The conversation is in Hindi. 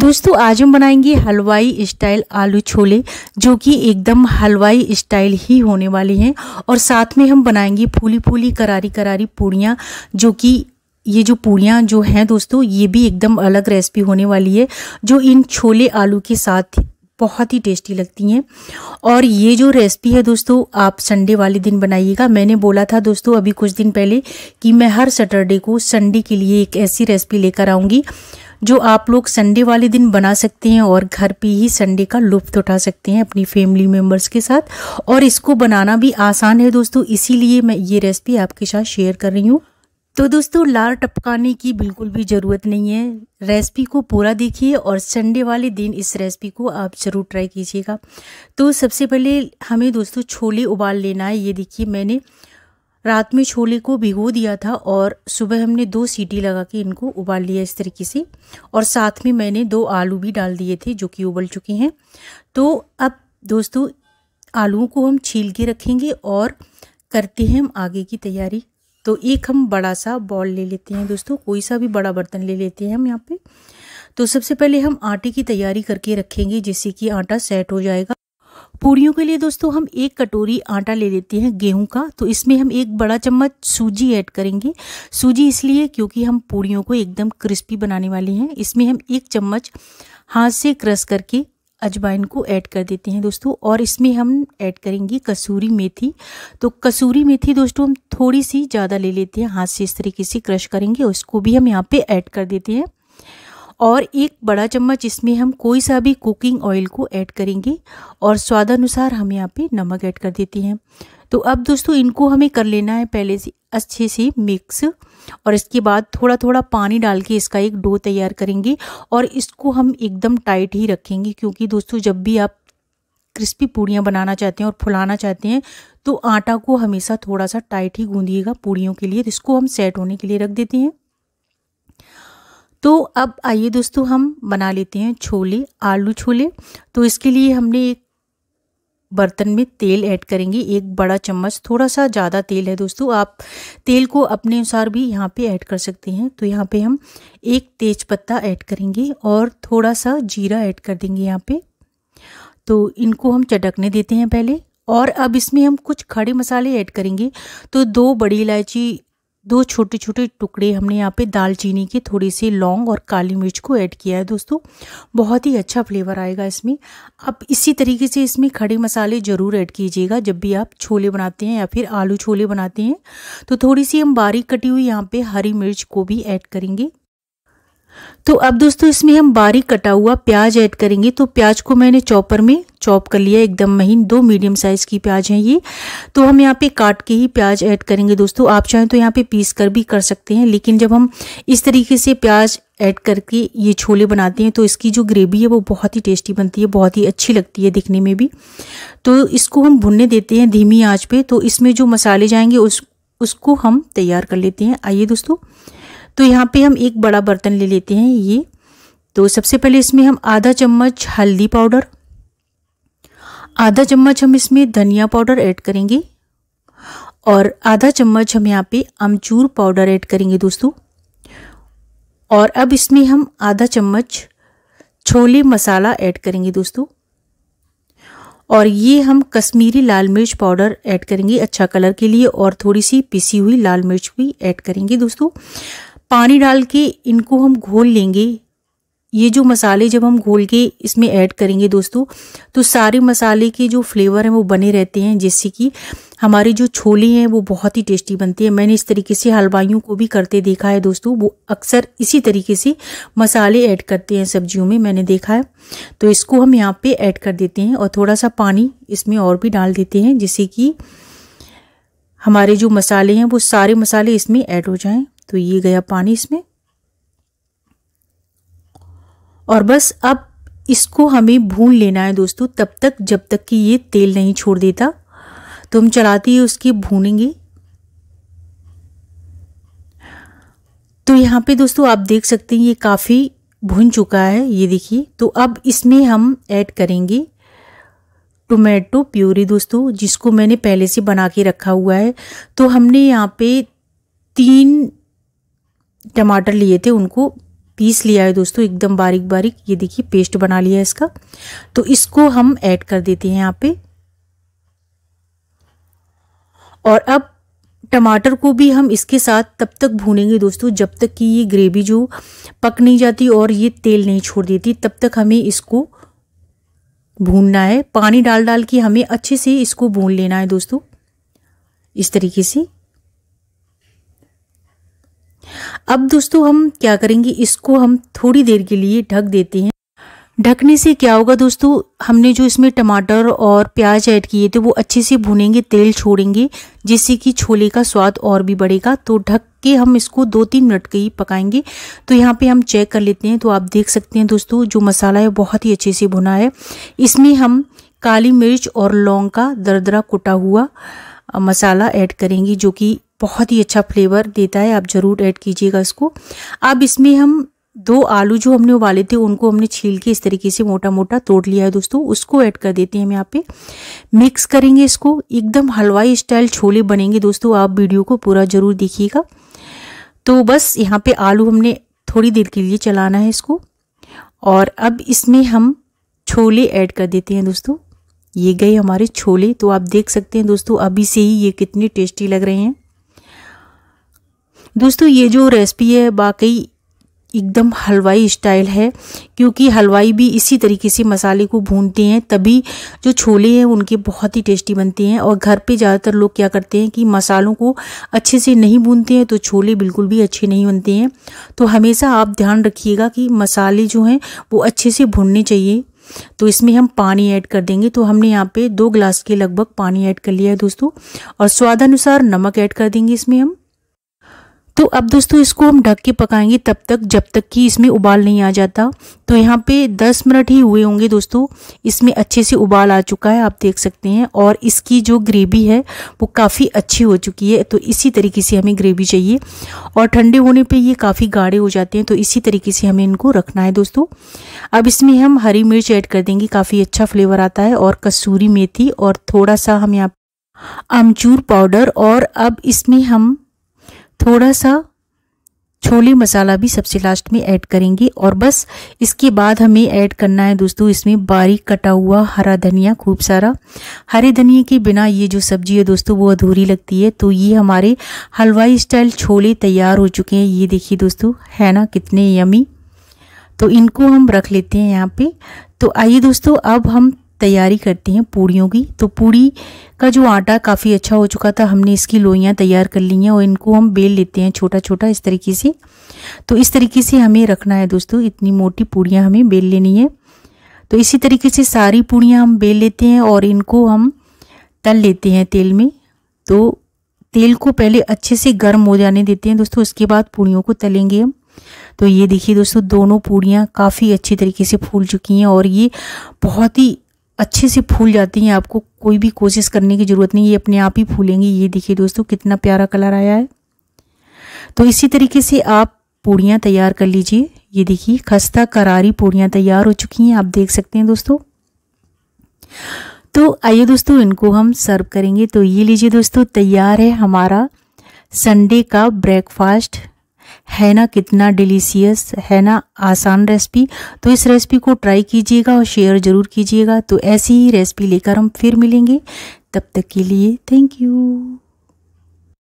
दोस्तों आज हम बनाएंगे हलवाई स्टाइल आलू छोले जो कि एकदम हलवाई स्टाइल ही होने वाले हैं और साथ में हम बनाएंगे फूली फूली करारी करारी पूड़ियाँ जो कि ये जो पूड़ियाँ जो हैं दोस्तों ये भी एकदम अलग रेसिपी होने वाली है जो इन छोले आलू के साथ बहुत ही टेस्टी लगती हैं और ये जो रेसिपी है दोस्तों आप संडे वाले दिन बनाइएगा मैंने बोला था दोस्तों अभी कुछ दिन पहले कि मैं हर सैटरडे को संडे के लिए एक ऐसी रेसिपी लेकर आऊँगी जो आप लोग संडे वाले दिन बना सकते हैं और घर पे ही संडे का लुफ्त उठा सकते हैं अपनी फैमिली मेम्बर्स के साथ और इसको बनाना भी आसान है दोस्तों इसीलिए मैं ये रेसिपी आपके साथ शेयर कर रही हूँ तो दोस्तों लार टपकाने की बिल्कुल भी ज़रूरत नहीं है रेसिपी को पूरा देखिए और संडे वाले दिन इस रेसिपी को आप ज़रूर ट्राई कीजिएगा तो सबसे पहले हमें दोस्तों छोले उबाल लेना है ये देखिए मैंने रात में छोले को भिगो दिया था और सुबह हमने दो सीटी लगा के इनको उबाल लिया इस तरीके से और साथ में मैंने दो आलू भी डाल दिए थे जो कि उबल चुके हैं तो अब दोस्तों आलूओं को हम छील के रखेंगे और करते हैं हम आगे की तैयारी तो एक हम बड़ा सा बॉल ले लेते हैं दोस्तों कोई सा भी बड़ा बर्तन ले लेते हैं हम यहाँ पे तो सबसे पहले हम आटे की तैयारी करके रखेंगे जिससे कि आटा सेट हो जाएगा पूड़ियों के लिए दोस्तों हम एक कटोरी आटा ले लेते हैं गेहूं का तो इसमें हम एक बड़ा चम्मच सूजी ऐड करेंगे सूजी इसलिए क्योंकि हम पूड़ियों को एकदम क्रिस्पी बनाने वाले हैं इसमें हम एक चम्मच हाथ से क्रश करके अजवाइन को ऐड कर देते हैं दोस्तों और इसमें हम ऐड करेंगे कसूरी मेथी तो कसूरी मेथी दोस्तों हम थोड़ी सी ज़्यादा ले लेते हैं हाथ से इस तरीके से क्रश करेंगे उसको भी हम यहाँ पे ऐड कर देते हैं और एक बड़ा चम्मच इसमें हम कोई सा भी कुकिंग ऑयल को ऐड करेंगे और स्वादानुसार हम यहाँ पे नमक ऐड कर देते हैं तो अब दोस्तों इनको हमें कर लेना है पहले से अच्छे से मिक्स और इसके बाद थोड़ा थोड़ा पानी डाल के इसका एक डो तैयार करेंगे और इसको हम एकदम टाइट ही रखेंगे क्योंकि दोस्तों जब भी आप क्रिस्पी पूड़ियाँ बनाना चाहते हैं और फुलाना चाहते हैं तो आटा को हमेशा थोड़ा सा टाइट ही गूंदिएगा पूड़ियों के लिए तो इसको हम सेट होने के लिए रख देते हैं तो अब आइए दोस्तों हम बना लेते हैं छोले आलू छोले तो इसके लिए हमने एक बर्तन में तेल ऐड करेंगे एक बड़ा चम्मच थोड़ा सा ज़्यादा तेल है दोस्तों आप तेल को अपने अनुसार भी यहाँ पे ऐड कर सकते हैं तो यहाँ पे हम एक तेज पत्ता ऐड करेंगे और थोड़ा सा जीरा ऐड कर देंगे यहाँ पे तो इनको हम चटकने देते हैं पहले और अब इसमें हम कुछ खड़े मसाले ऐड करेंगे तो दो बड़ी इलायची दो छोटे छोटे टुकड़े हमने यहाँ पे दालचीनी के थोड़ी सी लौंग और काली मिर्च को ऐड किया है दोस्तों बहुत ही अच्छा फ्लेवर आएगा इसमें अब इसी तरीके से इसमें खड़े मसाले ज़रूर ऐड कीजिएगा जब भी आप छोले बनाते हैं या फिर आलू छोले बनाते हैं तो थोड़ी सी हम बारीक कटी हुई यहाँ पर हरी मिर्च को भी ऐड करेंगे तो अब दोस्तों इसमें हम बारीक कटा हुआ प्याज ऐड करेंगे तो प्याज को मैंने चॉपर में चॉप कर लिया एकदम महीन दो मीडियम साइज़ की प्याज हैं ये तो हम यहाँ पे काट के ही प्याज ऐड करेंगे दोस्तों आप चाहें तो यहाँ पे पीस कर भी कर सकते हैं लेकिन जब हम इस तरीके से प्याज ऐड करके ये छोले बनाते हैं तो इसकी जो ग्रेवी है वो बहुत ही टेस्टी बनती है बहुत ही अच्छी लगती है दिखने में भी तो इसको हम भुनने देते हैं धीमी आँच पर तो इसमें जो मसाले जाएंगे उस उसको हम तैयार कर लेते हैं आइए दोस्तों तो यहाँ पे हम एक बड़ा बर्तन ले लेते हैं ये तो सबसे पहले इसमें हम आधा चम्मच हल्दी पाउडर आधा चम्मच हम इसमें धनिया पाउडर ऐड करेंगे और आधा चम्मच हम यहाँ पे अमचूर पाउडर ऐड करेंगे दोस्तों और अब इसमें हम आधा चम्मच छोले मसाला ऐड करेंगे दोस्तों और ये हम कश्मीरी लाल मिर्च पाउडर ऐड करेंगे अच्छा कलर के लिए और थोड़ी सी पिसी हुई लाल मिर्च भी ऐड करेंगे दोस्तों पानी डाल के इनको हम घोल लेंगे ये जो मसाले जब हम घोल के इसमें ऐड करेंगे दोस्तों तो सारे मसाले के जो फ्लेवर हैं वो बने रहते हैं जिससे कि हमारे जो छोले हैं वो बहुत ही टेस्टी बनते हैं मैंने इस तरीके से हलवाइयों को भी करते देखा है दोस्तों वो अक्सर इसी तरीके से मसाले ऐड करते हैं सब्जियों में मैंने देखा है तो इसको हम यहाँ पर ऐड कर देते हैं और थोड़ा सा पानी इसमें और भी डाल देते हैं जिससे कि हमारे जो मसाले हैं वो सारे मसाले इसमें ऐड हो जाएँ तो ये गया पानी इसमें और बस अब इसको हमें भून लेना है दोस्तों तब तक जब तक कि ये तेल नहीं छोड़ देता तो हम चलाते ही उसकी भूनेंगे तो यहाँ पे दोस्तों आप देख सकते हैं ये काफ़ी भुन चुका है ये देखिए तो अब इसमें हम ऐड करेंगे टोमेटो प्यूरी दोस्तों जिसको मैंने पहले से बना के रखा हुआ है तो हमने यहाँ पे तीन टमाटर लिए थे उनको पीस लिया है दोस्तों एकदम बारीक बारीक ये देखिए पेस्ट बना लिया है इसका तो इसको हम ऐड कर देते हैं यहाँ पे और अब टमाटर को भी हम इसके साथ तब तक भूनेंगे दोस्तों जब तक कि ये ग्रेवी जो पक नहीं जाती और ये तेल नहीं छोड़ देती तब तक हमें इसको भूनना है पानी डाल डाल के हमें अच्छे से इसको भून लेना है दोस्तों इस तरीके से अब दोस्तों हम क्या करेंगे इसको हम थोड़ी देर के लिए ढक देते हैं ढकने से क्या होगा दोस्तों हमने जो इसमें टमाटर और प्याज ऐड किए थे वो अच्छे से भुनेंगे तेल छोड़ेंगे जिससे कि छोले का स्वाद और भी बढ़ेगा तो ढक के हम इसको दो तीन मिनट के ही पकाएंगे तो यहाँ पे हम चेक कर लेते हैं तो आप देख सकते हैं दोस्तों जो मसाला है बहुत ही अच्छे से भुना है इसमें हम काली मिर्च और लौंग का दरदरा कुटा हुआ मसाला ऐड करेंगे जो कि बहुत ही अच्छा फ्लेवर देता है आप ज़रूर ऐड कीजिएगा इसको अब इसमें हम दो आलू जो हमने उबाले थे उनको हमने छील के इस तरीके से मोटा मोटा तोड़ लिया है दोस्तों उसको ऐड कर देते हैं हम यहाँ पे मिक्स करेंगे इसको एकदम हलवाई स्टाइल छोले बनेंगे दोस्तों आप वीडियो को पूरा ज़रूर देखिएगा तो बस यहाँ पे आलू हमने थोड़ी देर के लिए चलाना है इसको और अब इसमें हम छोले ऐड कर देते हैं दोस्तों ये गए हमारे छोले तो आप देख सकते हैं दोस्तों अभी से ही ये कितने टेस्टी लग रहे हैं दोस्तों ये जो रेसिपी है वाकई एकदम हलवाई स्टाइल है क्योंकि हलवाई भी इसी तरीके से मसाले को भूनते हैं तभी जो छोले हैं उनके बहुत ही टेस्टी बनते हैं और घर पे ज़्यादातर लोग क्या करते हैं कि मसालों को अच्छे से नहीं भूनते हैं तो छोले बिल्कुल भी अच्छे नहीं बनते हैं तो हमेशा आप ध्यान रखिएगा कि मसाले जो हैं वो अच्छे से भूनने चाहिए तो इसमें हम पानी ऐड कर देंगे तो हमने यहाँ पर दो गिलास के लगभग पानी ऐड कर लिया है दोस्तों और स्वादानुसार नमक ऐड कर देंगे इसमें हम तो अब दोस्तों इसको हम ढक के पकाएंगे तब तक जब तक कि इसमें उबाल नहीं आ जाता तो यहाँ पे 10 मिनट ही हुए होंगे दोस्तों इसमें अच्छे से उबाल आ चुका है आप देख सकते हैं और इसकी जो ग्रेवी है वो काफ़ी अच्छी हो चुकी है तो इसी तरीके से हमें ग्रेवी चाहिए और ठंडे होने पर ये काफ़ी गाढ़े हो जाते हैं तो इसी तरीके से हमें इनको रखना है दोस्तों अब इसमें हम हरी मिर्च ऐड कर देंगे काफ़ी अच्छा फ्लेवर आता है और कसूरी मेथी और थोड़ा सा हम यहाँ अमचूर पाउडर और अब इसमें हम थोड़ा सा छोले मसाला भी सबसे लास्ट में ऐड करेंगे और बस इसके बाद हमें ऐड करना है दोस्तों इसमें बारीक कटा हुआ हरा धनिया खूब सारा हरे धनिए के बिना ये जो सब्जी है दोस्तों वो अधूरी लगती है तो ये हमारे हलवाई स्टाइल छोले तैयार हो चुके हैं ये देखिए दोस्तों है ना कितने यमी तो इनको हम रख लेते हैं यहाँ पे तो आइए दोस्तों अब हम तैयारी करते हैं पूड़ियों की तो पूड़ी का जो आटा काफ़ी अच्छा हो चुका था हमने इसकी लोइयाँ तैयार कर ली हैं और इनको हम बेल लेते हैं छोटा छोटा इस तरीके से तो इस तरीके से हमें रखना है दोस्तों इतनी मोटी पूड़ियाँ हमें बेल लेनी है तो इसी तरीके से सारी पूड़ियाँ हम बेल लेते हैं और इनको हम तल लेते हैं तेल में तो तेल को पहले अच्छे से गर्म हो जाने देते हैं दोस्तों उसके बाद पूड़ियों को तलेंगे हम तो ये देखिए दोस्तों दोनों पूड़ियाँ काफ़ी अच्छी तरीके से फूल चुकी हैं और ये बहुत ही अच्छे से फूल जाती हैं आपको कोई भी कोशिश करने की ज़रूरत नहीं ये अपने आप ही फूलेंगी ये देखिए दोस्तों कितना प्यारा कलर आया है तो इसी तरीके से आप पूड़ियाँ तैयार कर लीजिए ये देखिए खस्ता करारी पूड़ियाँ तैयार हो चुकी हैं आप देख सकते हैं दोस्तों तो आइए दोस्तों इनको हम सर्व करेंगे तो ये लीजिए दोस्तों तैयार है हमारा संडे का ब्रेकफास्ट है ना कितना डिलीशियस है ना आसान रेसिपी तो इस रेसिपी को ट्राई कीजिएगा और शेयर ज़रूर कीजिएगा तो ऐसी ही रेसिपी लेकर हम फिर मिलेंगे तब तक के लिए थैंक यू